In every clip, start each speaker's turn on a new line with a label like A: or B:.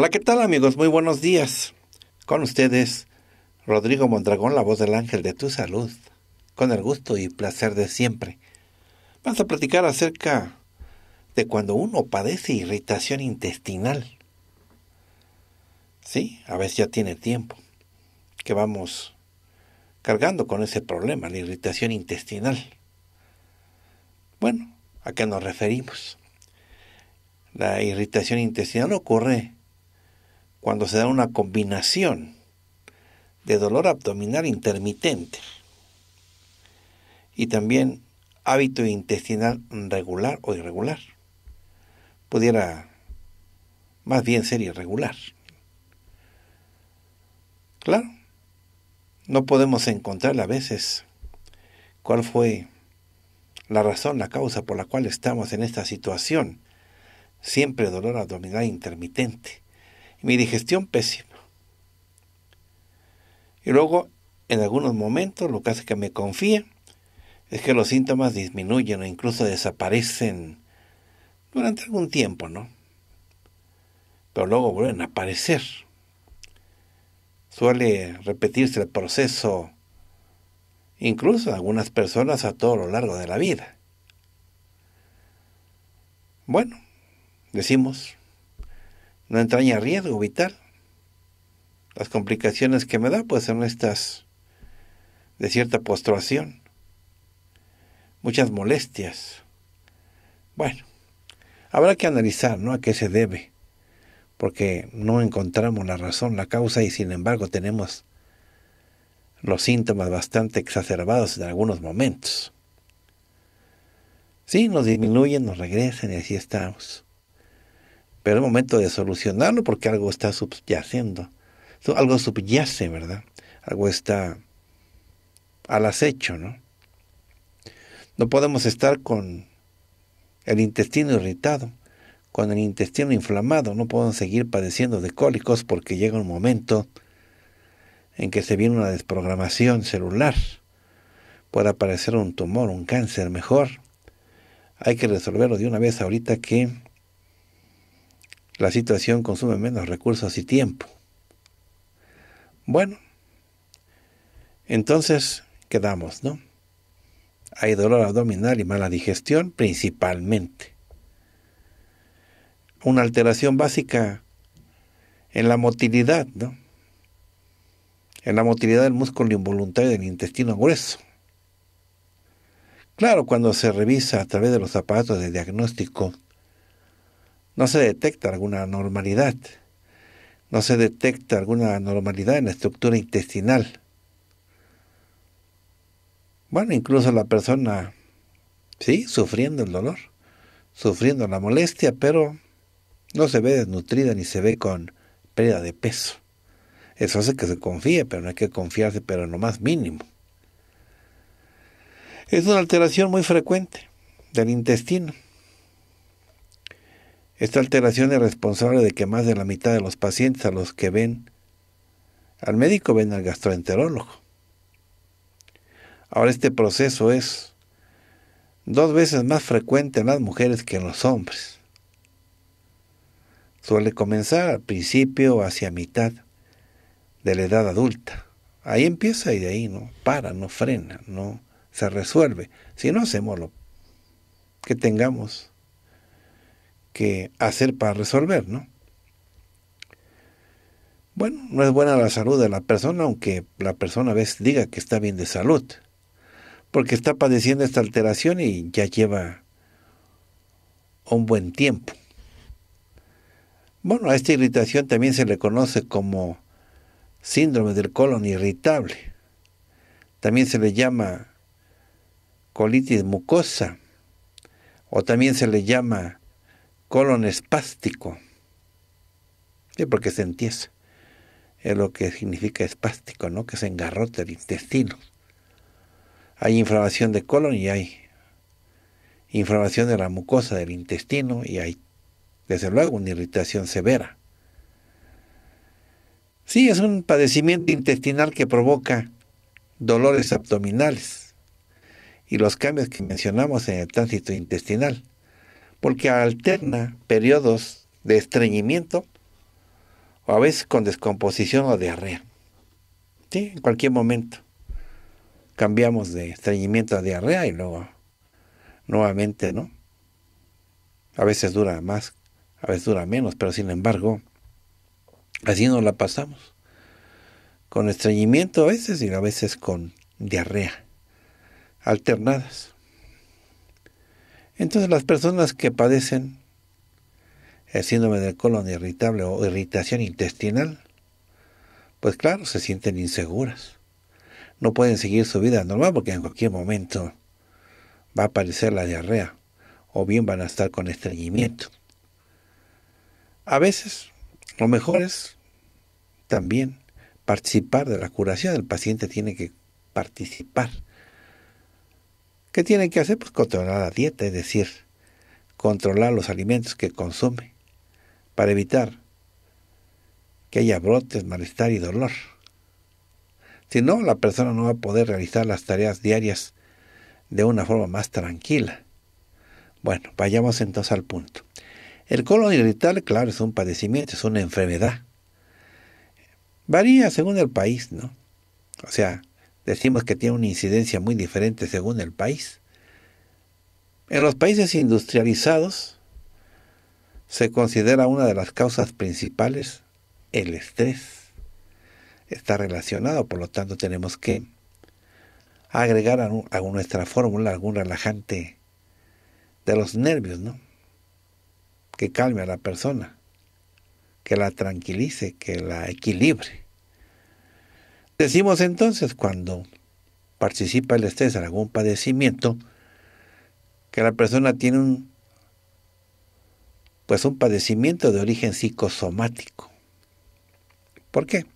A: Hola, ¿qué tal amigos? Muy buenos días. Con ustedes, Rodrigo Mondragón, la voz del ángel de tu salud, con el gusto y placer de siempre. Vamos a platicar acerca de cuando uno padece irritación intestinal. Sí, a veces ya tiene tiempo que vamos cargando con ese problema, la irritación intestinal. Bueno, ¿a qué nos referimos? La irritación intestinal ocurre cuando se da una combinación de dolor abdominal intermitente y también hábito intestinal regular o irregular. Pudiera más bien ser irregular. Claro, no podemos encontrar a veces cuál fue la razón, la causa por la cual estamos en esta situación. Siempre dolor abdominal intermitente mi digestión pésima. Y luego, en algunos momentos, lo que hace que me confíe es que los síntomas disminuyen o incluso desaparecen durante algún tiempo, ¿no? Pero luego vuelven a aparecer. Suele repetirse el proceso, incluso en algunas personas a todo lo largo de la vida. Bueno, decimos, no entraña riesgo vital. Las complicaciones que me da pues son estas de cierta postración, muchas molestias. Bueno, habrá que analizar ¿no? a qué se debe, porque no encontramos la razón, la causa y sin embargo tenemos los síntomas bastante exacerbados en algunos momentos. Sí, nos disminuyen, nos regresan y así estamos pero es momento de solucionarlo porque algo está subyaciendo. Algo subyace, ¿verdad? Algo está al acecho, ¿no? No podemos estar con el intestino irritado, con el intestino inflamado, no podemos seguir padeciendo de cólicos porque llega un momento en que se viene una desprogramación celular. Puede aparecer un tumor, un cáncer, mejor. Hay que resolverlo de una vez ahorita que la situación consume menos recursos y tiempo. Bueno, entonces quedamos, ¿no? Hay dolor abdominal y mala digestión principalmente. Una alteración básica en la motilidad, ¿no? En la motilidad del músculo involuntario del intestino grueso. Claro, cuando se revisa a través de los aparatos de diagnóstico no se detecta alguna anormalidad, no se detecta alguna anormalidad en la estructura intestinal. Bueno, incluso la persona, sí, sufriendo el dolor, sufriendo la molestia, pero no se ve desnutrida ni se ve con pérdida de peso. Eso hace que se confíe, pero no hay que confiarse, pero en lo más mínimo. Es una alteración muy frecuente del intestino. Esta alteración es responsable de que más de la mitad de los pacientes a los que ven al médico ven al gastroenterólogo. Ahora este proceso es dos veces más frecuente en las mujeres que en los hombres. Suele comenzar al principio o hacia mitad de la edad adulta. Ahí empieza y de ahí no para, no frena, no se resuelve. Si no hacemos lo que tengamos que hacer para resolver, ¿no? Bueno, no es buena la salud de la persona, aunque la persona a veces diga que está bien de salud, porque está padeciendo esta alteración y ya lleva un buen tiempo. Bueno, a esta irritación también se le conoce como síndrome del colon irritable. También se le llama colitis mucosa o también se le llama colon espástico. Sí, porque se entiende. Es lo que significa espástico, ¿no? Que se engarrota el intestino. Hay inflamación de colon y hay inflamación de la mucosa del intestino y hay, desde luego, una irritación severa. Sí, es un padecimiento intestinal que provoca dolores abdominales y los cambios que mencionamos en el tránsito intestinal porque alterna periodos de estreñimiento o a veces con descomposición o diarrea. en cualquier momento. Cambiamos de estreñimiento a diarrea y luego nuevamente, ¿no? A veces dura más, a veces dura menos, pero sin embargo, así nos la pasamos. Con estreñimiento a veces y a veces con diarrea, alternadas. Entonces las personas que padecen el síndrome del colon irritable o irritación intestinal, pues claro, se sienten inseguras. No pueden seguir su vida normal porque en cualquier momento va a aparecer la diarrea o bien van a estar con estreñimiento. A veces lo mejor es también participar de la curación. El paciente tiene que participar ¿Qué tiene que hacer? Pues controlar la dieta, es decir, controlar los alimentos que consume para evitar que haya brotes, malestar y dolor. Si no, la persona no va a poder realizar las tareas diarias de una forma más tranquila. Bueno, vayamos entonces al punto. El colon irritable, claro, es un padecimiento, es una enfermedad. Varía según el país, ¿no? O sea, decimos que tiene una incidencia muy diferente según el país. En los países industrializados se considera una de las causas principales el estrés. Está relacionado, por lo tanto tenemos que agregar a, nuestra fórmula algún relajante de los nervios, ¿no? Que calme a la persona, que la tranquilice, que la equilibre. Decimos entonces cuando participa el estrés en algún padecimiento que la persona tiene un pues un padecimiento de origen psicosomático. ¿Por qué?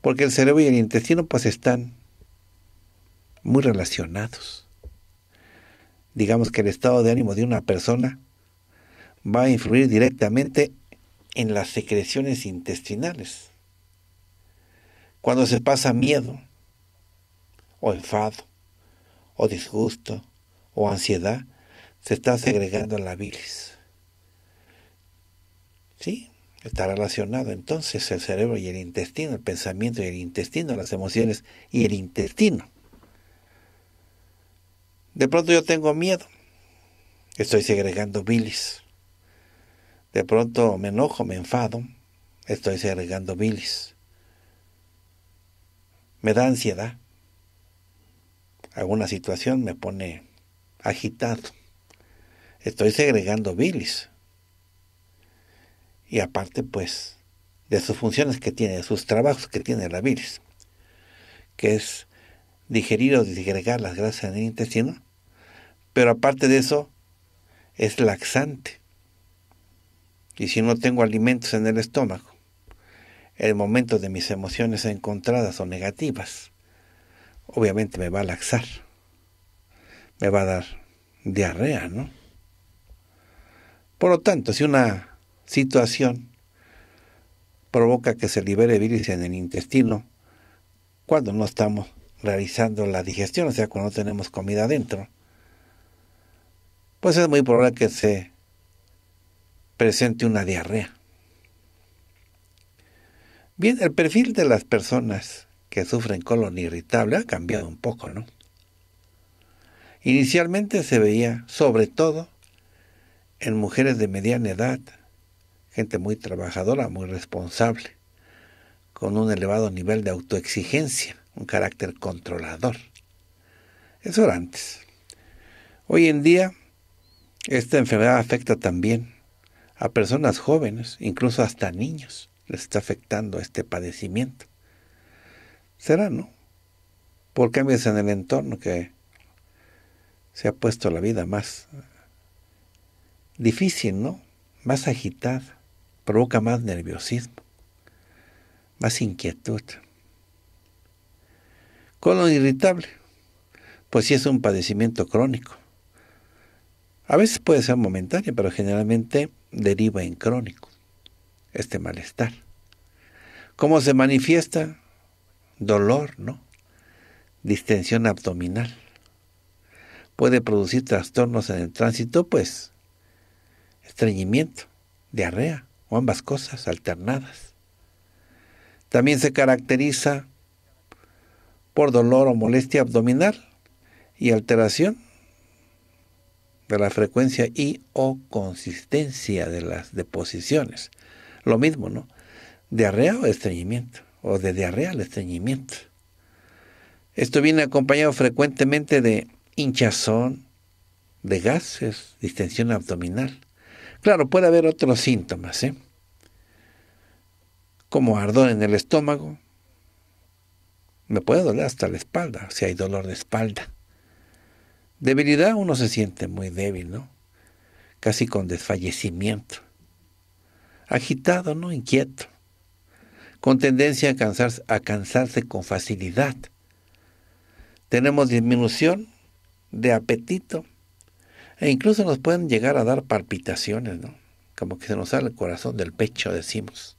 A: Porque el cerebro y el intestino pues están muy relacionados. Digamos que el estado de ánimo de una persona va a influir directamente en las secreciones intestinales cuando se pasa miedo, o enfado, o disgusto, o ansiedad, se está segregando la bilis. ¿Sí? Está relacionado entonces el cerebro y el intestino, el pensamiento y el intestino, las emociones y el intestino. De pronto yo tengo miedo, estoy segregando bilis. De pronto me enojo, me enfado, estoy segregando bilis me da ansiedad. Alguna situación me pone agitado. Estoy segregando bilis. Y aparte, pues, de sus funciones que tiene, de sus trabajos que tiene la bilis, que es digerir o disgregar las grasas en el intestino, pero aparte de eso, es laxante. Y si no tengo alimentos en el estómago, el momento de mis emociones encontradas o negativas, obviamente me va a laxar, me va a dar diarrea, ¿no? Por lo tanto, si una situación provoca que se libere bilis en el intestino cuando no estamos realizando la digestión, o sea, cuando no tenemos comida adentro, pues es muy probable que se presente una diarrea. Bien, el perfil de las personas que sufren colon irritable ha cambiado un poco, ¿no? Inicialmente se veía sobre todo en mujeres de mediana edad, gente muy trabajadora, muy responsable, con un elevado nivel de autoexigencia, un carácter controlador. Eso era antes. Hoy en día, esta enfermedad afecta también a personas jóvenes, incluso hasta niños les está afectando este padecimiento. Será, ¿no? Por cambios en el entorno que se ha puesto la vida más difícil, ¿no? Más agitada, provoca más nerviosismo, más inquietud. Colon irritable, pues sí es un padecimiento crónico. A veces puede ser momentáneo, pero generalmente deriva en crónico este malestar. ¿Cómo se manifiesta? Dolor, ¿no? Distensión abdominal. Puede producir trastornos en el tránsito, pues estreñimiento, diarrea o ambas cosas alternadas. También se caracteriza por dolor o molestia abdominal y alteración de la frecuencia y o consistencia de las deposiciones lo mismo, ¿no? Diarrea o estreñimiento, o de diarrea al estreñimiento. Esto viene acompañado frecuentemente de hinchazón, de gases, distensión abdominal. Claro, puede haber otros síntomas, ¿eh? como ardor en el estómago. Me puede doler hasta la espalda, si hay dolor de espalda. Debilidad uno se siente muy débil, ¿no? Casi con desfallecimiento agitado, ¿no? Inquieto, con tendencia a cansarse, a cansarse con facilidad. Tenemos disminución de apetito e incluso nos pueden llegar a dar palpitaciones, ¿no? Como que se nos sale el corazón del pecho, decimos.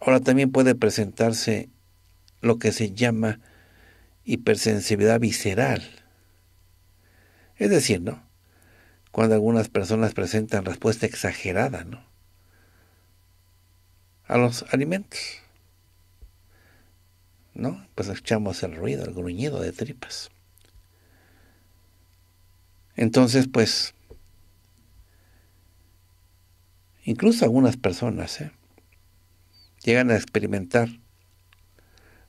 A: Ahora también puede presentarse lo que se llama hipersensibilidad visceral. Es decir, ¿no? cuando algunas personas presentan respuesta exagerada ¿no? a los alimentos. ¿No? Pues escuchamos el ruido, el gruñido de tripas. Entonces, pues, incluso algunas personas ¿eh? llegan a experimentar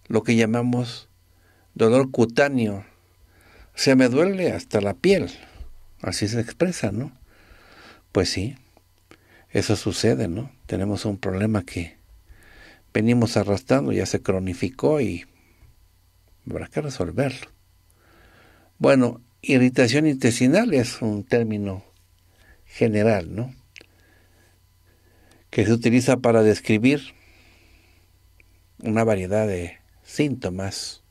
A: lo que llamamos dolor cutáneo. O sea, me duele hasta la piel. Así se expresa, ¿no? Pues sí, eso sucede, ¿no? Tenemos un problema que venimos arrastrando, ya se cronificó y habrá que resolverlo. Bueno, irritación intestinal es un término general, ¿no? Que se utiliza para describir una variedad de síntomas,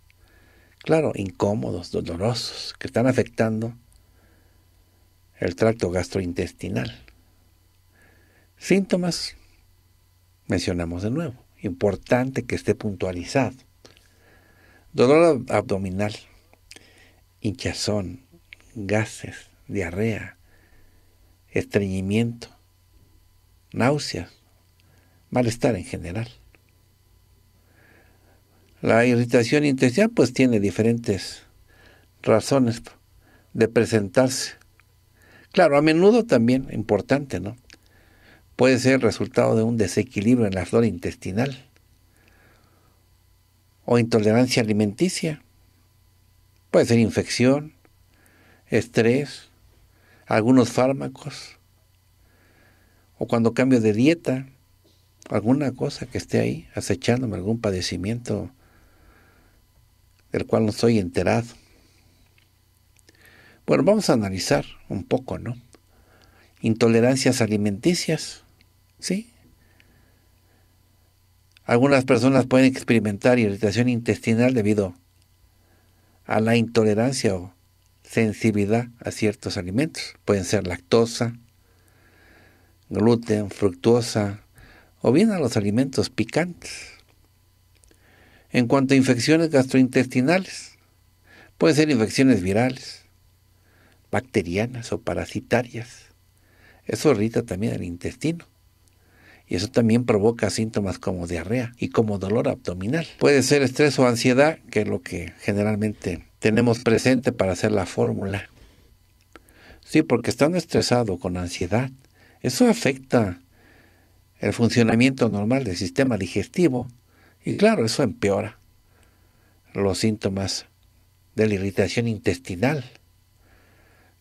A: claro, incómodos, dolorosos, que están afectando el tracto gastrointestinal. Síntomas, mencionamos de nuevo, importante que esté puntualizado. Dolor abdominal, hinchazón, gases, diarrea, estreñimiento, náuseas, malestar en general. La irritación intestinal pues tiene diferentes razones de presentarse Claro, a menudo también, importante, ¿no? Puede ser resultado de un desequilibrio en la flora intestinal o intolerancia alimenticia. Puede ser infección, estrés, algunos fármacos, o cuando cambio de dieta, alguna cosa que esté ahí acechándome, algún padecimiento del cual no soy enterado. Bueno, vamos a analizar un poco, ¿no? Intolerancias alimenticias, ¿sí? Algunas personas pueden experimentar irritación intestinal debido a la intolerancia o sensibilidad a ciertos alimentos. Pueden ser lactosa, gluten, fructosa o bien a los alimentos picantes. En cuanto a infecciones gastrointestinales, pueden ser infecciones virales, bacterianas o parasitarias. Eso irrita también el intestino. Y eso también provoca síntomas como diarrea y como dolor abdominal. Puede ser estrés o ansiedad, que es lo que generalmente tenemos presente para hacer la fórmula. Sí, porque estando estresado con ansiedad, eso afecta el funcionamiento normal del sistema digestivo y claro, eso empeora los síntomas de la irritación intestinal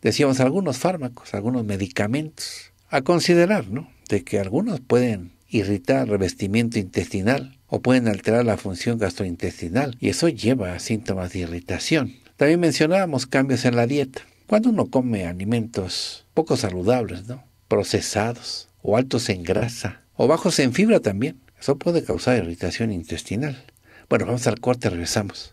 A: decíamos, algunos fármacos, algunos medicamentos, a considerar, ¿no? De que algunos pueden irritar el revestimiento intestinal o pueden alterar la función gastrointestinal y eso lleva a síntomas de irritación. También mencionábamos cambios en la dieta. Cuando uno come alimentos poco saludables, ¿no? procesados o altos en grasa o bajos en fibra también, eso puede causar irritación intestinal. Bueno, vamos al corte, regresamos.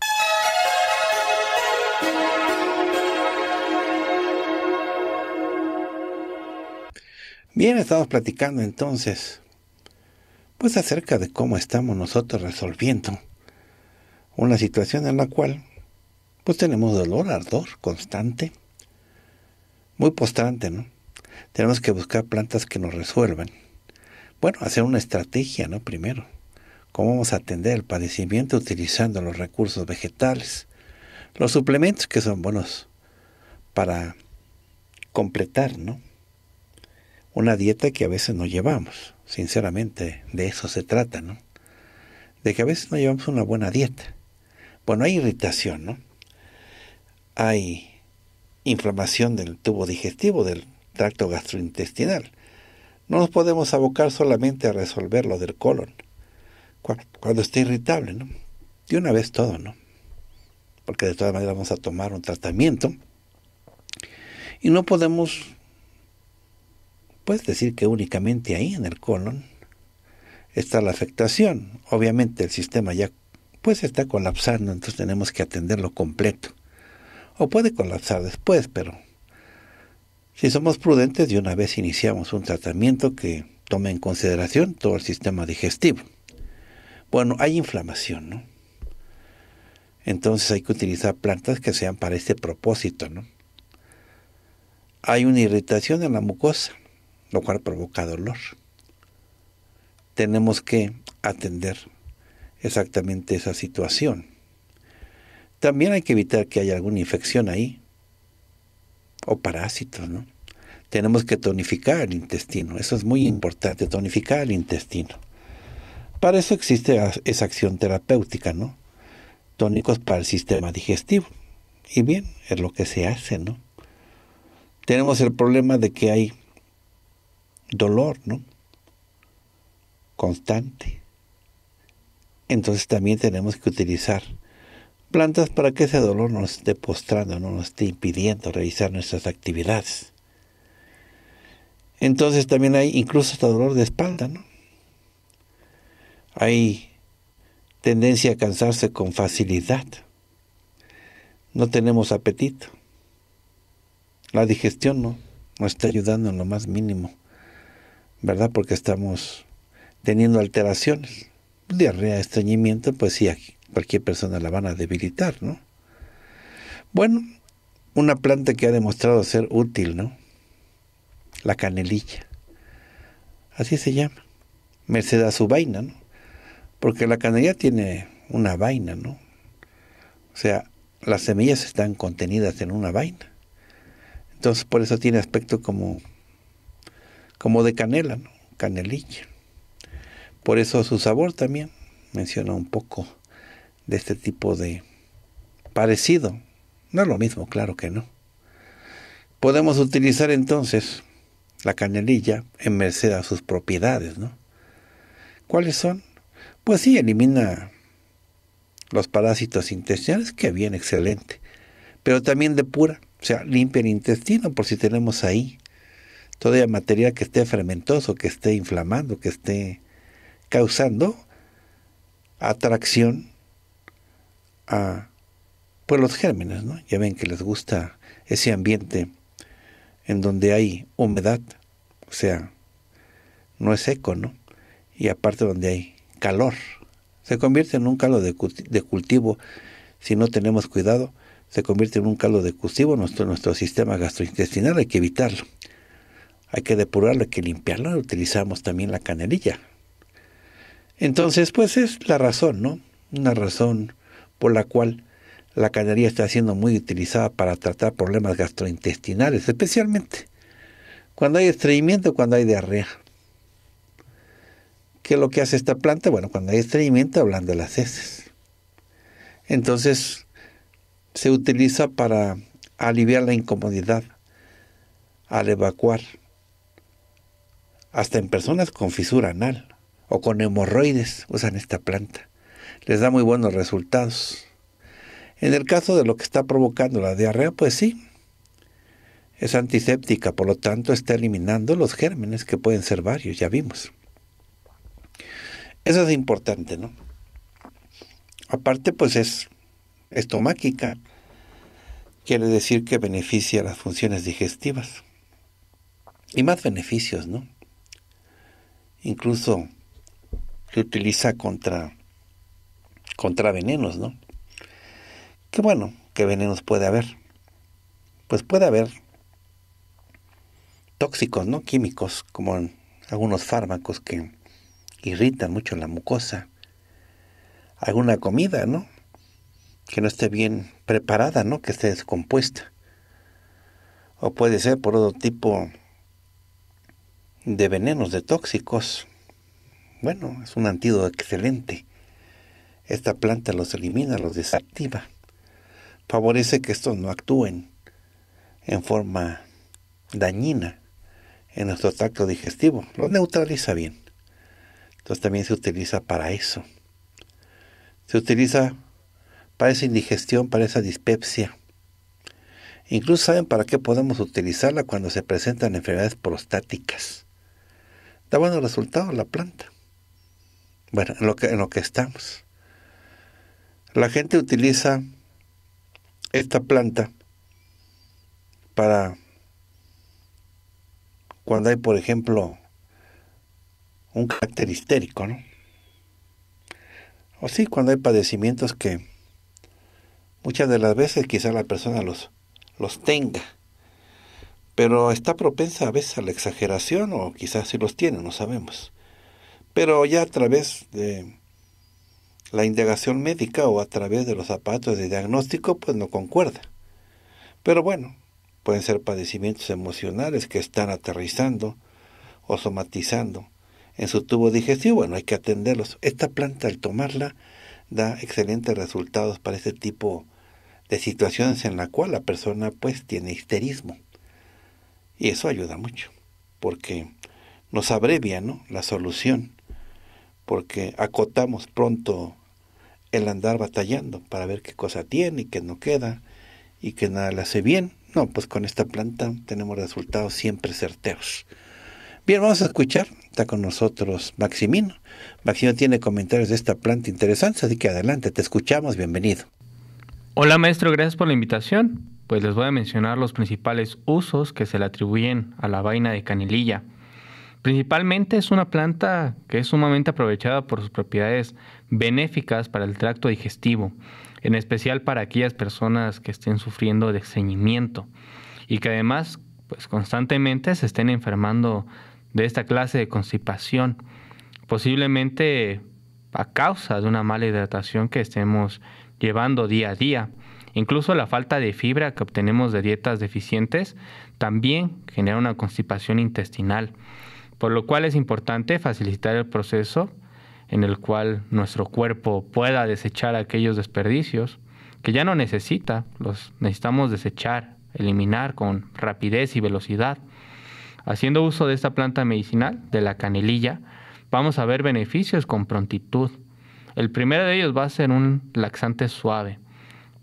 A: Bien, estamos platicando entonces, pues acerca de cómo estamos nosotros resolviendo una situación en la cual, pues tenemos dolor, ardor constante, muy postrante, ¿no? Tenemos que buscar plantas que nos resuelvan. Bueno, hacer una estrategia, ¿no? Primero, cómo vamos a atender el padecimiento utilizando los recursos vegetales, los suplementos que son buenos para completar, ¿no? una dieta que a veces no llevamos. Sinceramente, de eso se trata, ¿no? De que a veces no llevamos una buena dieta. Bueno, hay irritación, ¿no? Hay inflamación del tubo digestivo, del tracto gastrointestinal. No nos podemos abocar solamente a resolver lo del colon, cuando está irritable, ¿no? De una vez todo, ¿no? Porque de todas maneras vamos a tomar un tratamiento y no podemos puedes decir que únicamente ahí, en el colon, está la afectación. Obviamente el sistema ya pues está colapsando, entonces tenemos que atenderlo completo. O puede colapsar después, pero si somos prudentes, de una vez iniciamos un tratamiento que tome en consideración todo el sistema digestivo. Bueno, hay inflamación, ¿no? Entonces hay que utilizar plantas que sean para este propósito, ¿no? Hay una irritación en la mucosa lo cual provoca dolor. Tenemos que atender exactamente esa situación. También hay que evitar que haya alguna infección ahí, o parásitos, ¿no? Tenemos que tonificar el intestino, eso es muy mm. importante, tonificar el intestino. Para eso existe esa acción terapéutica, ¿no? Tónicos para el sistema digestivo. Y bien, es lo que se hace, ¿no? Tenemos el problema de que hay dolor, ¿no? Constante. Entonces también tenemos que utilizar plantas para que ese dolor no nos esté postrando, no nos esté impidiendo realizar nuestras actividades. Entonces también hay incluso hasta dolor de espalda, ¿no? Hay tendencia a cansarse con facilidad. No tenemos apetito. La digestión no nos está ayudando en lo más mínimo. ¿verdad? Porque estamos teniendo alteraciones. Diarrea, estreñimiento, pues sí, cualquier persona la van a debilitar, ¿no? Bueno, una planta que ha demostrado ser útil, ¿no? La canelilla. Así se llama. Merced a su vaina, ¿no? Porque la canelilla tiene una vaina, ¿no? O sea, las semillas están contenidas en una vaina. Entonces, por eso tiene aspecto como como de canela, ¿no? canelilla. Por eso su sabor también menciona un poco de este tipo de parecido. No es lo mismo, claro que no. Podemos utilizar entonces la canelilla en merced a sus propiedades, ¿no? ¿Cuáles son? Pues sí, elimina los parásitos intestinales, que bien, excelente. Pero también depura, o sea, limpia el intestino por si tenemos ahí todavía material que esté fermentoso, que esté inflamando, que esté causando atracción a pues los gérmenes, ¿no? Ya ven que les gusta ese ambiente en donde hay humedad, o sea, no es seco, ¿no? Y aparte donde hay calor. Se convierte en un caldo de, cultivo. Si no tenemos cuidado, se convierte en un caldo de cultivo nuestro, nuestro sistema gastrointestinal, hay que evitarlo hay que depurarlo, hay que limpiarlo, utilizamos también la canelilla. Entonces, pues es la razón, ¿no? Una razón por la cual la canelilla está siendo muy utilizada para tratar problemas gastrointestinales, especialmente cuando hay estreñimiento, cuando hay diarrea. ¿Qué es lo que hace esta planta? Bueno, cuando hay estreñimiento, hablan de las heces. Entonces, se utiliza para aliviar la incomodidad al evacuar hasta en personas con fisura anal o con hemorroides usan esta planta. Les da muy buenos resultados. En el caso de lo que está provocando la diarrea, pues sí. Es antiséptica, por lo tanto está eliminando los gérmenes que pueden ser varios, ya vimos. Eso es importante, ¿no? Aparte, pues es estomáquica. Quiere decir que beneficia las funciones digestivas. Y más beneficios, ¿no? incluso se utiliza contra, contra venenos, ¿no? Qué bueno, ¿qué venenos puede haber? Pues puede haber tóxicos, ¿no? Químicos, como algunos fármacos que irritan mucho la mucosa. Alguna comida, ¿no? Que no esté bien preparada, ¿no? Que esté descompuesta. O puede ser por otro tipo de venenos, de tóxicos. Bueno, es un antídoto excelente. Esta planta los elimina, los desactiva. Favorece que estos no actúen en forma dañina en nuestro tracto digestivo. Los neutraliza bien. Entonces también se utiliza para eso. Se utiliza para esa indigestión, para esa dispepsia. Incluso saben para qué podemos utilizarla cuando se presentan enfermedades prostáticas da buenos resultados la planta. Bueno, en lo que, en lo que estamos. La gente utiliza esta planta para cuando hay, por ejemplo, un carácter histérico, ¿no? O sí, cuando hay padecimientos que muchas de las veces quizás la persona los, los tenga pero está propensa a veces a la exageración o quizás si los tiene, no sabemos. Pero ya a través de la indagación médica o a través de los aparatos de diagnóstico, pues no concuerda. Pero bueno, pueden ser padecimientos emocionales que están aterrizando o somatizando en su tubo digestivo. Bueno, hay que atenderlos. Esta planta al tomarla da excelentes resultados para este tipo de situaciones en la cual la persona pues tiene histerismo. Y eso ayuda mucho, porque nos abrevia ¿no? la solución, porque acotamos pronto el andar batallando para ver qué cosa tiene y qué no queda y que nada le hace bien. No, pues con esta planta tenemos resultados siempre certeros. Bien, vamos a escuchar. Está con nosotros Maximino. Maximino tiene comentarios de esta planta interesante así que adelante, te escuchamos, bienvenido.
B: Hola maestro, gracias por la invitación pues les voy a mencionar los principales usos que se le atribuyen a la vaina de canililla. Principalmente es una planta que es sumamente aprovechada por sus propiedades benéficas para el tracto digestivo, en especial para aquellas personas que estén sufriendo de ceñimiento y que además pues constantemente se estén enfermando de esta clase de constipación, posiblemente a causa de una mala hidratación que estemos llevando día a día. Incluso la falta de fibra que obtenemos de dietas deficientes también genera una constipación intestinal, por lo cual es importante facilitar el proceso en el cual nuestro cuerpo pueda desechar aquellos desperdicios que ya no necesita, los necesitamos desechar, eliminar con rapidez y velocidad. Haciendo uso de esta planta medicinal, de la canelilla, vamos a ver beneficios con prontitud. El primero de ellos va a ser un laxante suave,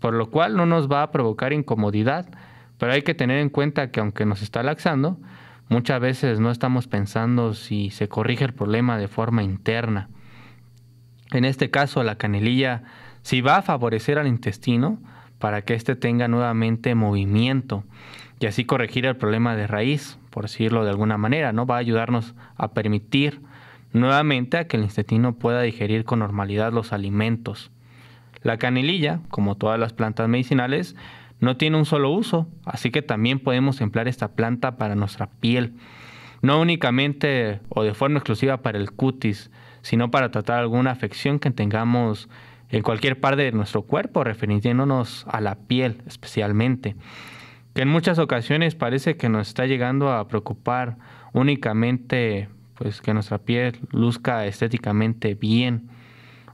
B: por lo cual no nos va a provocar incomodidad, pero hay que tener en cuenta que aunque nos está laxando, muchas veces no estamos pensando si se corrige el problema de forma interna. En este caso, la canelilla sí va a favorecer al intestino para que éste tenga nuevamente movimiento y así corregir el problema de raíz, por decirlo de alguna manera, ¿no? Va a ayudarnos a permitir nuevamente a que el intestino pueda digerir con normalidad los alimentos. La canelilla, como todas las plantas medicinales, no tiene un solo uso, así que también podemos emplear esta planta para nuestra piel, no únicamente o de forma exclusiva para el cutis, sino para tratar alguna afección que tengamos en cualquier parte de nuestro cuerpo, refiriéndonos a la piel especialmente, que en muchas ocasiones parece que nos está llegando a preocupar únicamente pues que nuestra piel luzca estéticamente bien,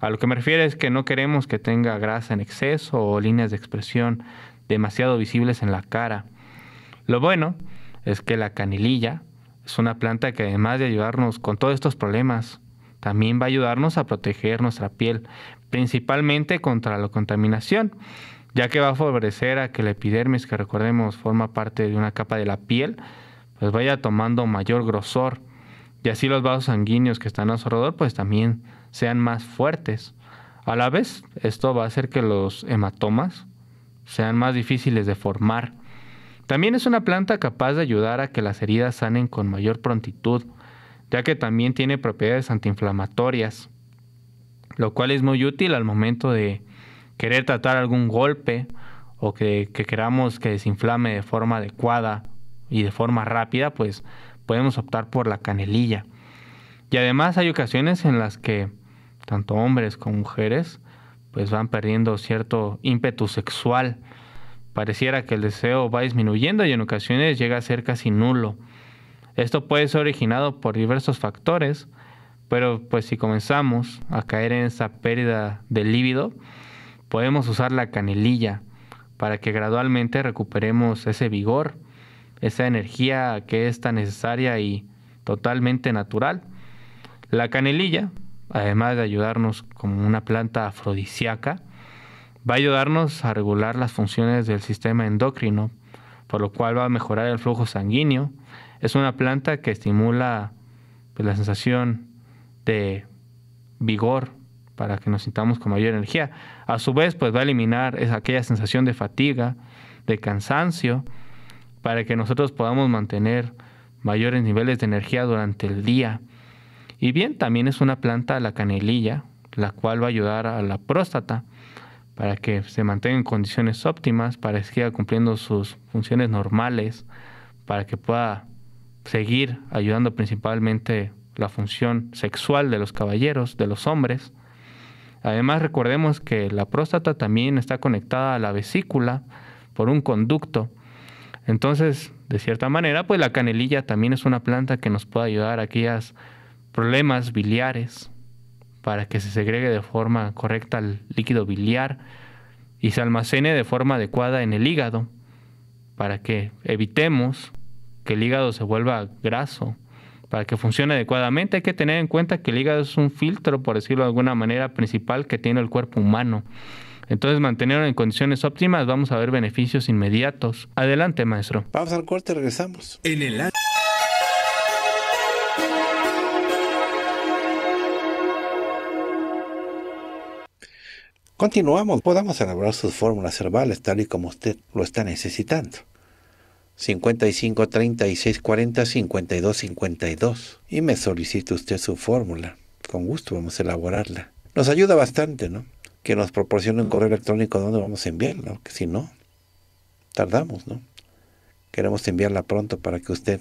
B: a lo que me refiero es que no queremos que tenga grasa en exceso o líneas de expresión demasiado visibles en la cara. Lo bueno es que la canililla es una planta que además de ayudarnos con todos estos problemas, también va a ayudarnos a proteger nuestra piel, principalmente contra la contaminación, ya que va a favorecer a que la epidermis, que recordemos forma parte de una capa de la piel, pues vaya tomando mayor grosor y así los vasos sanguíneos que están a su alrededor pues también sean más fuertes. A la vez, esto va a hacer que los hematomas sean más difíciles de formar. También es una planta capaz de ayudar a que las heridas sanen con mayor prontitud, ya que también tiene propiedades antiinflamatorias, lo cual es muy útil al momento de querer tratar algún golpe o que, queramos que desinflame de forma adecuada y de forma rápida, pues podemos optar por la canelilla. Y además hay ocasiones en las que tanto hombres como mujeres, pues van perdiendo cierto ímpetu sexual. Pareciera que el deseo va disminuyendo y en ocasiones llega a ser casi nulo. Esto puede ser originado por diversos factores, pero pues si comenzamos a caer en esa pérdida del líbido, podemos usar la canelilla para que gradualmente recuperemos ese vigor, esa energía que es tan necesaria y totalmente natural. La canelilla además de ayudarnos como una planta afrodisíaca, va a ayudarnos a regular las funciones del sistema endocrino, por lo cual va a mejorar el flujo sanguíneo. Es una planta que estimula pues, la sensación de vigor para que nos sintamos con mayor energía. A su vez, pues va a eliminar esa, aquella sensación de fatiga, de cansancio, para que nosotros podamos mantener mayores niveles de energía durante el día y bien, también es una planta, la canelilla, la cual va a ayudar a la próstata para que se mantenga en condiciones óptimas, para que siga cumpliendo sus funciones normales, para que pueda seguir ayudando principalmente la función sexual de los caballeros, de los hombres. Además, recordemos que la próstata también está conectada a la vesícula por un conducto. Entonces, de cierta manera, pues la canelilla también es una planta que nos puede ayudar a aquellas problemas biliares para que se segregue de forma correcta el líquido biliar y se almacene de forma adecuada en el hígado para que evitemos que el hígado se vuelva graso. Para que funcione adecuadamente hay que tener en cuenta que el hígado es un filtro, por decirlo de alguna manera, principal que tiene el cuerpo humano. Entonces, mantenerlo en condiciones óptimas, vamos a ver beneficios inmediatos. Adelante, maestro.
A: Vamos al corte, regresamos. En el Continuamos, podamos elaborar sus fórmulas herbales tal y como usted lo está necesitando. 55 36 40 52 52 y me solicite usted su fórmula. Con gusto vamos a elaborarla. Nos ayuda bastante, ¿no? Que nos proporcione un correo electrónico donde vamos a enviarla, porque si no, tardamos, ¿no? Queremos enviarla pronto para que usted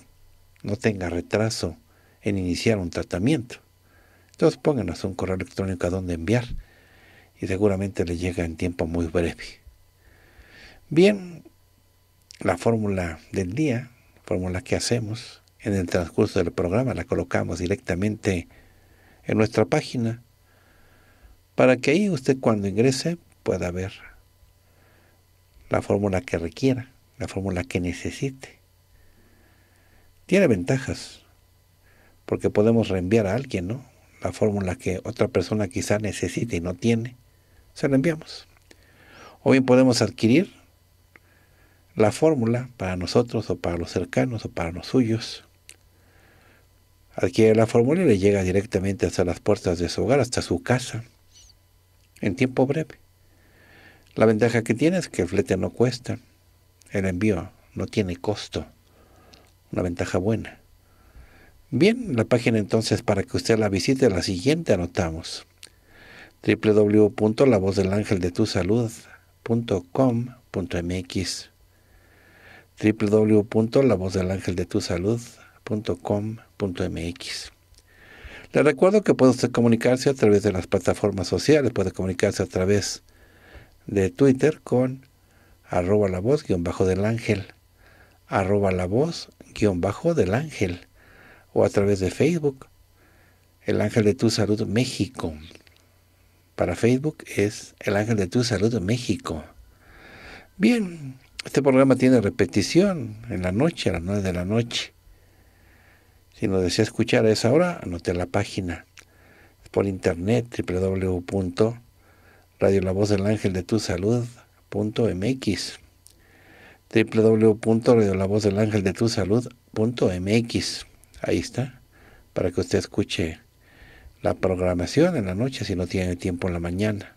A: no tenga retraso en iniciar un tratamiento. Entonces pónganos un correo electrónico a donde enviar y seguramente le llega en tiempo muy breve. Bien, la fórmula del día, fórmula que hacemos en el transcurso del programa, la colocamos directamente en nuestra página para que ahí usted cuando ingrese pueda ver la fórmula que requiera, la fórmula que necesite. Tiene ventajas, porque podemos reenviar a alguien, ¿no? La fórmula que otra persona quizá necesite y no tiene se la enviamos. O bien podemos adquirir la fórmula para nosotros o para los cercanos o para los suyos. Adquiere la fórmula y le llega directamente hasta las puertas de su hogar, hasta su casa, en tiempo breve. La ventaja que tiene es que el flete no cuesta, el envío no tiene costo, una ventaja buena. Bien, la página entonces para que usted la visite, la siguiente anotamos www.lavozdelangeldetusalud.com.mx www.lavozdelangeldetusalud.com.mx Le recuerdo que puede comunicarse a través de las plataformas sociales, puede comunicarse a través de Twitter con arroba la voz guión bajo del ángel, arroba la voz guión bajo del ángel, o a través de Facebook, el ángel de tu salud México para Facebook es El Ángel de Tu Salud México. Bien, este programa tiene repetición en la noche, a las 9 de la noche. Si nos desea escuchar a esa hora, anote la página por internet www.radiolavozdelangeldetusalud.mx www.radiolavozdelangeldetusalud.mx Ahí está, para que usted escuche la programación en la noche si no tiene tiempo en la mañana.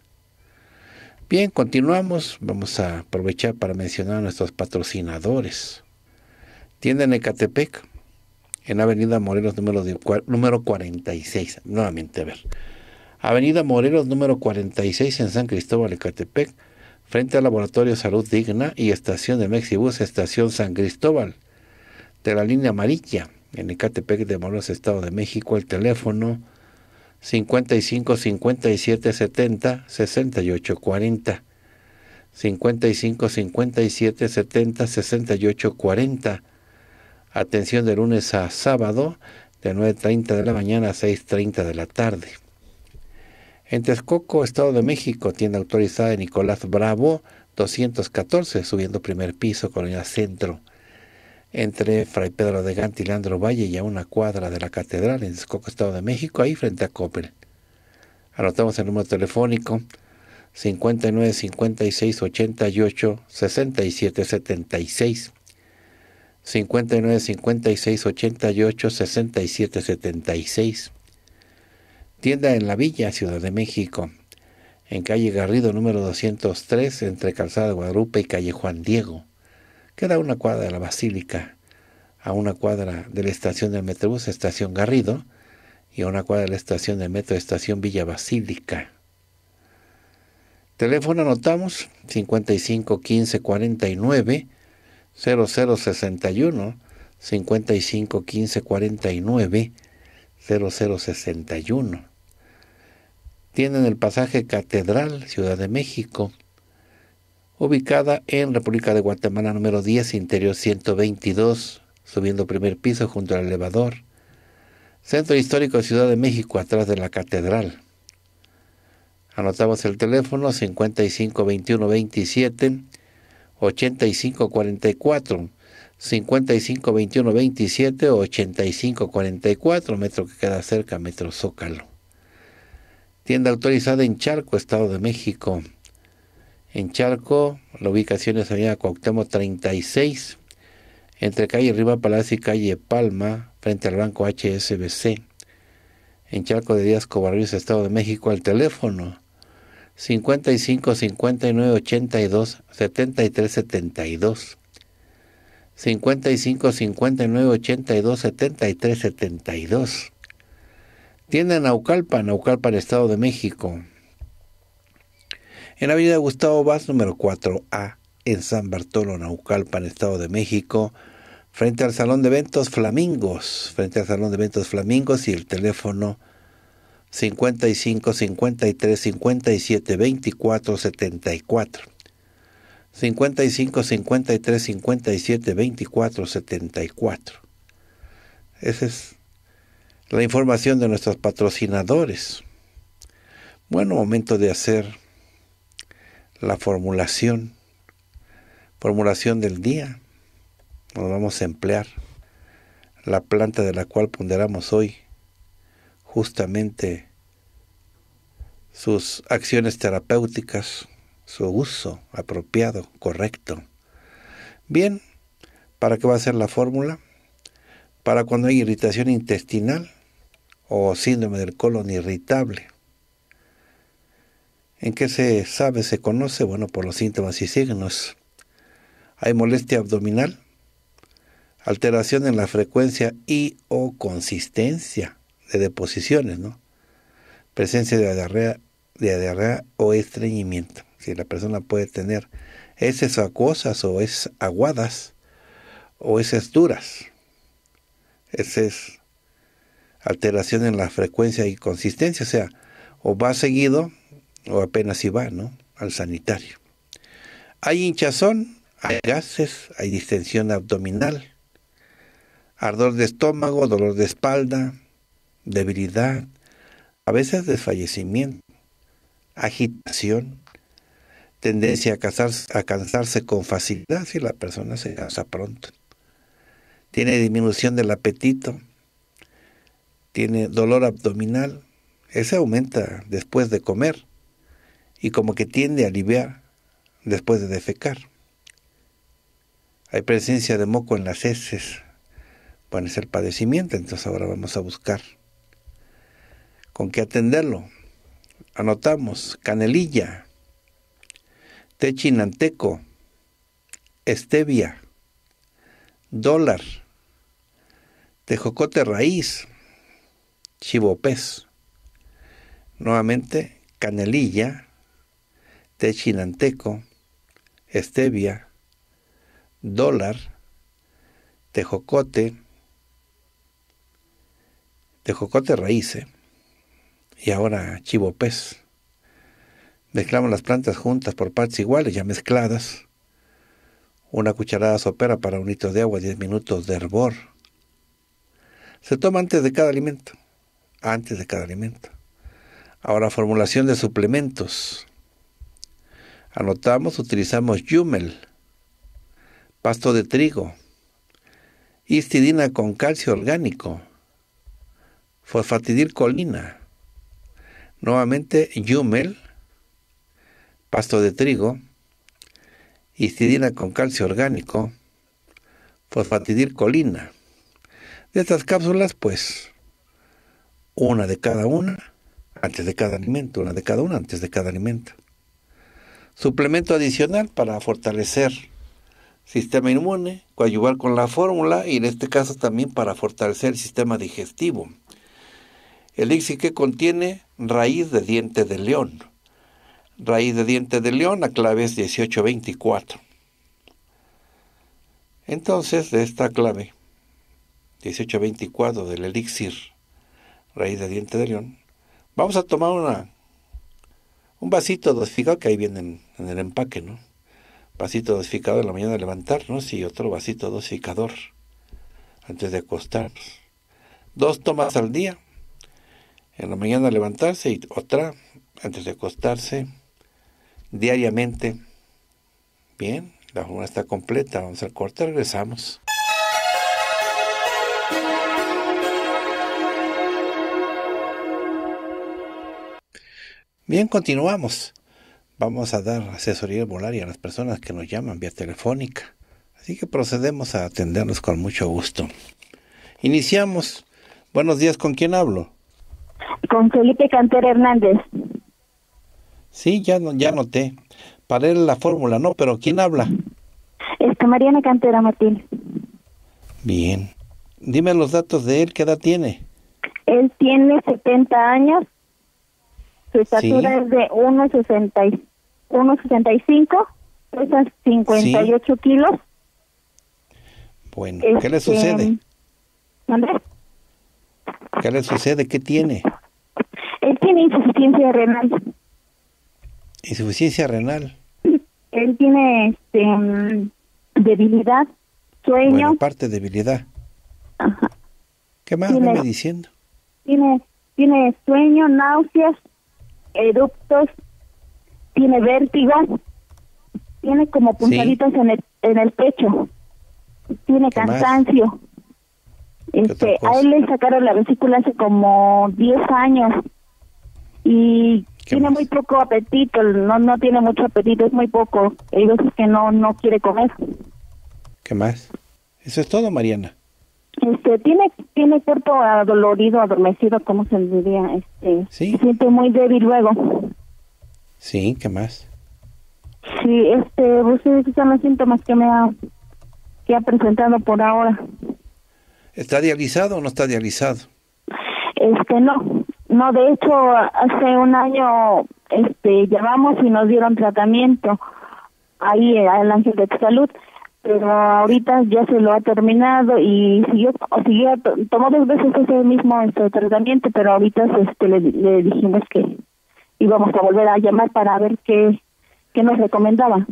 A: Bien, continuamos. Vamos a aprovechar para mencionar a nuestros patrocinadores. Tienda en Ecatepec, en Avenida Morelos número, 46. Nuevamente, a ver. Avenida Morelos número 46 en San Cristóbal, Ecatepec, frente al Laboratorio Salud Digna y Estación de Mexibus, Estación San Cristóbal, de la línea amarilla, en Ecatepec de Morelos, Estado de México. El teléfono 55 57 70 68 40. 55 57 70 68 40. Atención de lunes a sábado de 9.30 de la mañana a 6.30 de la tarde. En Texcoco, Estado de México, tienda autorizada de Nicolás Bravo, 214, subiendo primer piso, con colonia centro entre Fray Pedro de Gante y Leandro Valle y a una cuadra de la Catedral en Descoco Estado de México, ahí frente a Coppel. Anotamos el número telefónico 59 56 88 67 76. 59 56 88 67 76. Tienda en la Villa, Ciudad de México, en calle Garrido número 203, entre Calzada de Guadalupe y calle Juan Diego. Queda una cuadra de la Basílica, a una cuadra de la estación del Metrobús, estación Garrido, y a una cuadra de la estación del Metro, estación Villa Basílica. Teléfono anotamos 55 15 49 0061 55 15 49 0061. Tienen el pasaje Catedral, Ciudad de México, ubicada en República de Guatemala número 10, interior 122, subiendo primer piso junto al elevador. Centro Histórico de Ciudad de México, atrás de la Catedral. Anotamos el teléfono 55 21 27 85 27 metro que queda cerca metro Zócalo. Tienda autorizada en Charco, Estado de México en Charco, la ubicación es Avenida Cuauhtémoc 36, entre calle Riva Palacio y calle Palma, frente al banco HSBC. En Charco de Díaz Cobarrios, Estado de México, al teléfono 55 59 82 73 72. 55 59 82 73 72. Tienda Naucalpa, Naucalpan, Estado de México. En la avenida Gustavo Vaz, número 4A, en San Bartolo, Naucalpan, Estado de México, frente al Salón de Eventos Flamingos, frente al Salón de Eventos Flamingos y el teléfono 55 53 57 24 74. 55 53 57 24 74. Esa es la información de nuestros patrocinadores. Bueno, momento de hacer la formulación, formulación del día. Nos vamos a emplear la planta de la cual ponderamos hoy, justamente sus acciones terapéuticas, su uso apropiado, correcto. Bien, ¿para qué va a ser la fórmula? Para cuando hay irritación intestinal o síndrome del colon irritable ¿En qué se sabe, se conoce? Bueno, por los síntomas y signos. Hay molestia abdominal, alteración en la frecuencia y o consistencia de deposiciones, ¿no? Presencia de diarrea, o estreñimiento. Si la persona puede tener heces acuosas o es aguadas o heces duras. Esa es alteración en la frecuencia y consistencia, o sea, o va seguido o apenas si va, ¿no? Al sanitario. Hay hinchazón, hay gases, hay distensión abdominal, ardor de estómago, dolor de espalda, debilidad, a veces desfallecimiento, agitación, tendencia a, a cansarse con facilidad si la persona se cansa pronto. Tiene disminución del apetito, tiene dolor abdominal, ese aumenta después de comer y como que tiende a aliviar después de defecar. Hay presencia de moco en las heces, puede ser padecimiento, entonces ahora vamos a buscar con qué atenderlo. Anotamos canelilla, techinanteco, stevia, dólar, tejocote raíz, chivopés. Nuevamente, canelilla, té este chinanteco, stevia, dólar, tejocote, tejocote raíces eh, y ahora chivo pez. Mezclamos las plantas juntas por partes iguales, ya mezcladas. Una cucharada sopera para un litro de agua, 10 minutos de hervor. Se toma antes de cada alimento. Antes de cada alimento. Ahora, formulación de suplementos. Anotamos, utilizamos Yumel, pasto de trigo, histidina con calcio orgánico, fosfatidilcolina. nuevamente Yumel, pasto de trigo, histidina con calcio orgánico, fosfatidilcolina. De estas cápsulas, pues, una de cada una, antes de cada alimento, una de cada una, antes de cada alimento suplemento adicional para fortalecer sistema inmune, coadyuvar con la fórmula y en este caso también para fortalecer el sistema digestivo. Elixir que contiene raíz de diente de león. Raíz de diente de león, la clave es 1824. Entonces, de esta clave, 1824 del elixir, raíz de diente de león, vamos a tomar una un vasito dosificado, que ahí viene en, el empaque, ¿no? Vasito dosificado en la mañana de levantarnos y otro vasito dosificador antes de acostarnos. Dos tomas al día, en la mañana de levantarse y otra antes de acostarse, diariamente. Bien, la jornada está completa, vamos al corte, regresamos. Bien, continuamos. Vamos a dar asesoría volaria a las personas que nos llaman vía telefónica. Así que procedemos a atenderlos con mucho gusto. Iniciamos. Buenos días, ¿con quién hablo?
C: Con Felipe Cantera Hernández.
A: Sí, ya, ya noté. Para él la fórmula, ¿no? Pero ¿quién habla?
C: está Mariana Cantera Martín.
A: Bien. Dime los datos de él, ¿qué edad tiene?
C: Él tiene 70 años su estatura es de 1,65, pesa 58 ocho kilos.
A: Bueno, ¿qué le este, sucede? Andrés, ¿Qué le sucede? ¿Qué tiene?
C: Él tiene insuficiencia renal.
A: ¿Insuficiencia renal?
C: Él tiene este, mm, debilidad, sueño.
A: parte debilidad. ¿Qué más me diciendo?
C: Tiene, tiene sueño, náuseas, eructos, tiene vértigo, tiene como puntaditos en, el, en el pecho, tiene cansancio. Este, a él le sacaron la vesícula hace como 10 años y tiene muy poco apetito, no no tiene mucho apetito, es muy poco. Ellos veces que no no quiere comer.
A: ¿Qué más? Eso es todo, Mariana.
C: Este, tiene tiene cuerpo adolorido, adormecido, como se diría, este, siente muy débil luego.
A: Sí, ¿qué más?
C: Sí, este, ustedes son los síntomas que me ha, que presentado por ahora.
A: ¿Está dializado o no está dializado?
C: Este, no, no, de hecho, hace un año, este, llamamos y nos dieron tratamiento ahí al Ángel de Salud pero ahorita ya se lo ha terminado y siguió, o siguió tomó dos veces ese mismo este tratamiento, pero ahorita este, le, dijimos que íbamos a volver a llamar para ver qué, nos recomendaba.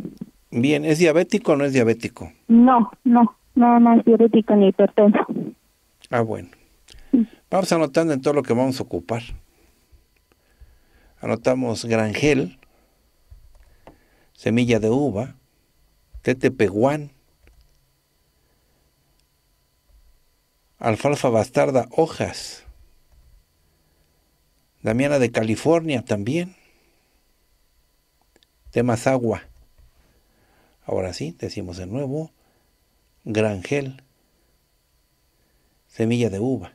A: Bien, ¿es diabético o no es diabético?
C: No, no, no, no es diabético ni hipertenso.
A: Ah, bueno. Vamos anotando en todo lo que vamos a ocupar. Anotamos granjel, semilla de uva, peguán alfalfa bastarda, hojas. Damiana de California también. Temas agua. Ahora sí, decimos de nuevo. Granjel. Semilla de uva.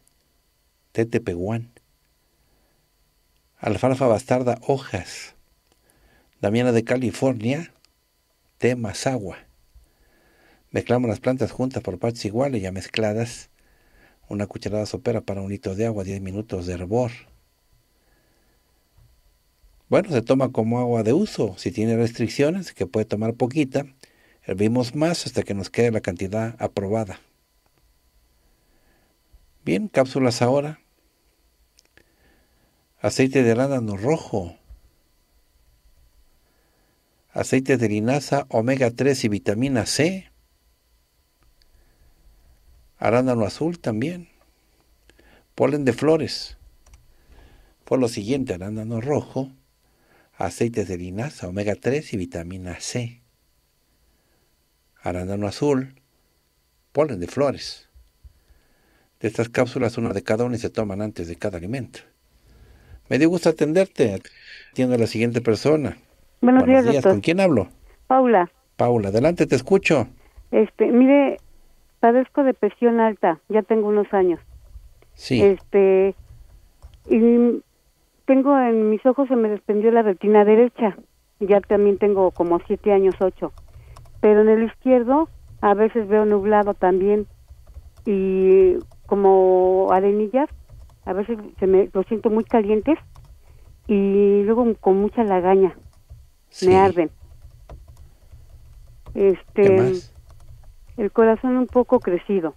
A: tetepeguan Alfalfa bastarda, hojas. Damiana de California. Temas agua. Mezclamos las plantas juntas por partes iguales, ya mezcladas una cucharada sopera para un litro de agua, 10 minutos de hervor. Bueno, se toma como agua de uso. Si tiene restricciones, que puede tomar poquita, hervimos más hasta que nos quede la cantidad aprobada. Bien, cápsulas ahora. Aceite de arándano rojo. Aceite de linaza, omega 3 y vitamina C arándano azul también, polen de flores. Por lo siguiente, arándano rojo, aceites de linaza, omega 3 y vitamina C. Arándano azul, polen de flores. De estas cápsulas, una de cada una y se toman antes de cada alimento. Me dio gusto atenderte. Atiendo a la siguiente persona.
D: Buenos, días. ¿Con quién hablo? Paula.
A: Paula, adelante, te escucho.
D: Este, mire, padezco de presión alta, ya tengo unos años. Sí. Este, y tengo en mis ojos se me desprendió la retina derecha, ya también tengo como siete años, ocho. Pero en el izquierdo a veces veo nublado también y como arenillas, a veces se me, lo siento muy calientes y luego con mucha lagaña, sí. me arden. Este, el corazón un poco crecido,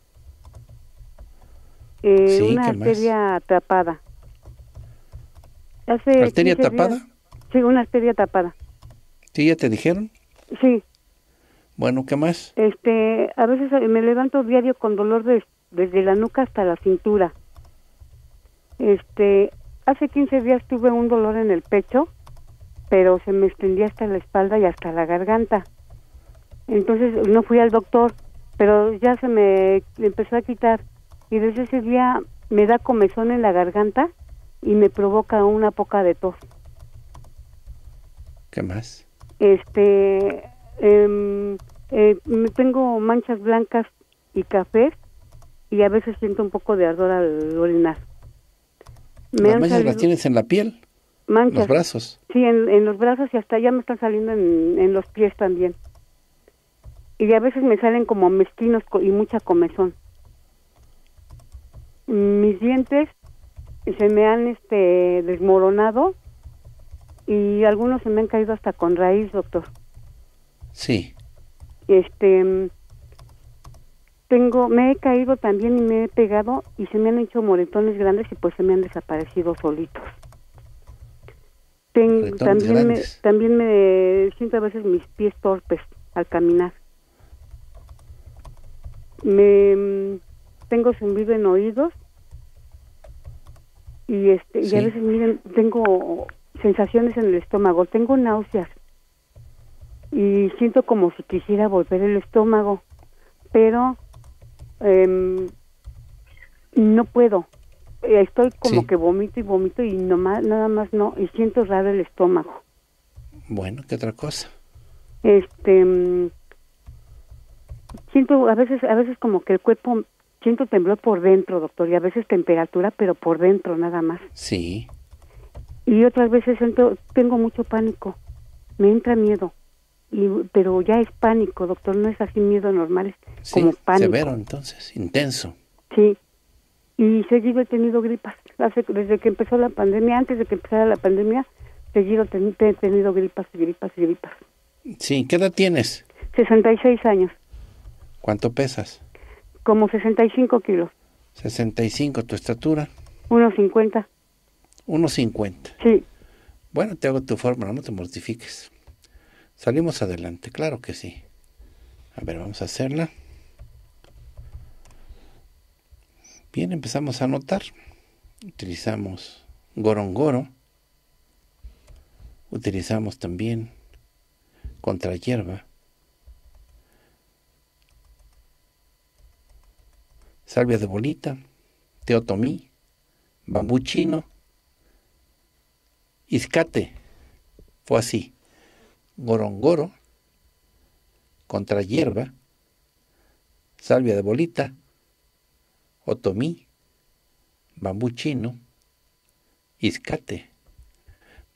D: eh, una arteria tapada. Hace ¿Arteria tapada? sí, una arteria tapada.
A: ¿Sí ya te dijeron? Sí. Bueno, ¿qué más?
D: Este, a veces eh, me levanto diario con dolor desde la nuca hasta la cintura. Este, hace 15 días tuve un dolor en el pecho, pero se me extendía hasta la espalda y hasta la garganta. Entonces no fui al doctor pero ya se me empezó a quitar y desde ese día me da comezón en la garganta y me provoca una poca de tos. ¿Qué más? Este, em, eh, me tengo manchas blancas y café y a veces siento un poco de ardor al orinar. ¿Las manchas las tienes en la piel? Manchas. ¿Los brazos? Sí, en, los brazos y hasta ya me están saliendo en los pies también y a veces me salen como mezquinos y mucha comezón. Mis dientes se me han este desmoronado y algunos se me han caído hasta con raíz, doctor. Sí. Este tengo me he caído también y me he pegado y se me han hecho moretones grandes y pues se me han desaparecido solitos. también también me siento a veces mis pies torpes al caminar me mm, tengo zumbido en oídos y
B: este a veces
D: miren tengo sensaciones en el estómago, tengo náuseas y siento como si quisiera volver el estómago, pero em, no puedo. Eh, estoy como que vomito y vomito y más nada más no, y siento raro el estómago.
A: Bueno, ¿qué otra cosa?
D: Este, mm, a veces, a veces como que el cuerpo, siento temblor por dentro, doctor, y a veces temperatura, pero por dentro nada más. Sí. Y otras veces siento, tengo mucho pánico, me entra miedo, pero ya es pánico, doctor, no es así miedo normal, como pánico. Severo
A: entonces, intenso.
D: Sí, y seguido he tenido gripas. desde que empezó la pandemia, antes de que empezara la pandemia, seguido he tenido gripas y gripas y gripas.
A: Sí, ¿qué edad tienes?
D: 66 años.
A: ¿Cuánto pesas?
D: Como 65 kilos.
A: 65, ¿tu estatura?
D: 1,50.
A: 1,50. Sí. Bueno, te hago tu forma, no te mortifiques. Salimos adelante, claro que sí. A ver, vamos a hacerla. Bien, empezamos a anotar. Utilizamos gorongoro. Utilizamos también contra hierba salvia de bolita, teotomí, bambú chino, izcate, fue así, gorongoro, contra hierba, salvia de bolita, otomí, bambú chino, izcate.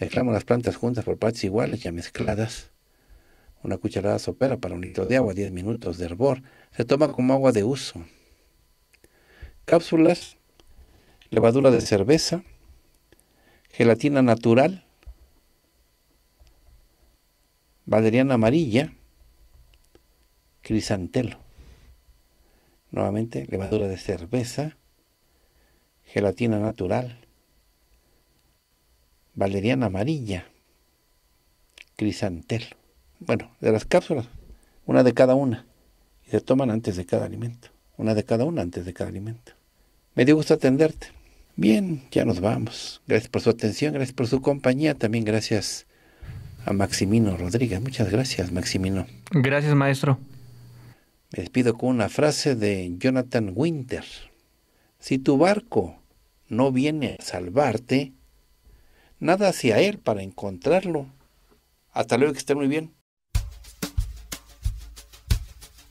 A: Mezclamos las plantas juntas por partes iguales ya mezcladas. Una cucharada sopera para un litro de agua, 10 minutos de hervor. Se toma como agua de uso cápsulas, levadura de cerveza, gelatina natural, valeriana amarilla, crisantelo. Nuevamente, levadura de cerveza, gelatina natural, valeriana amarilla, crisantelo. Bueno, de las cápsulas, una de cada una, y se toman antes de cada alimento una de cada una antes de cada alimento. Me dio gusto atenderte. Bien, ya nos vamos. Gracias por su atención, gracias por su compañía, también gracias a Maximino Rodríguez. Muchas gracias, Maximino.
B: Gracias, maestro.
A: Me despido con una frase de Jonathan Winter. Si tu barco no viene a salvarte, nada hacia él para encontrarlo. Hasta luego, que esté muy bien.